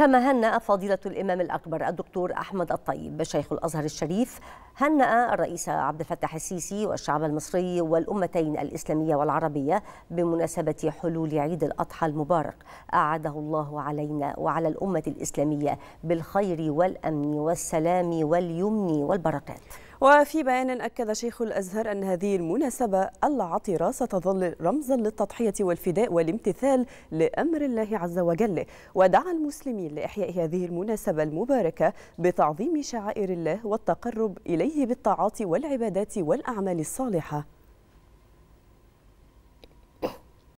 كما هنأ فضيلة الإمام الأكبر الدكتور أحمد الطيب شيخ الأزهر الشريف هنأ الرئيس عبد الفتاح السيسي والشعب المصري والأمتين الإسلامية والعربية بمناسبة حلول عيد الأضحى المبارك أعاده الله علينا وعلى الأمة الإسلامية بالخير والأمن والسلام واليمن والبركات وفي بيان أكد شيخ الأزهر أن هذه المناسبة العطرة ستظل رمزا للتضحية والفداء والامتثال لأمر الله عز وجل ودعا المسلمين لإحياء هذه المناسبة المباركة بتعظيم شعائر الله والتقرب إليه بالطاعات والعبادات والأعمال الصالحة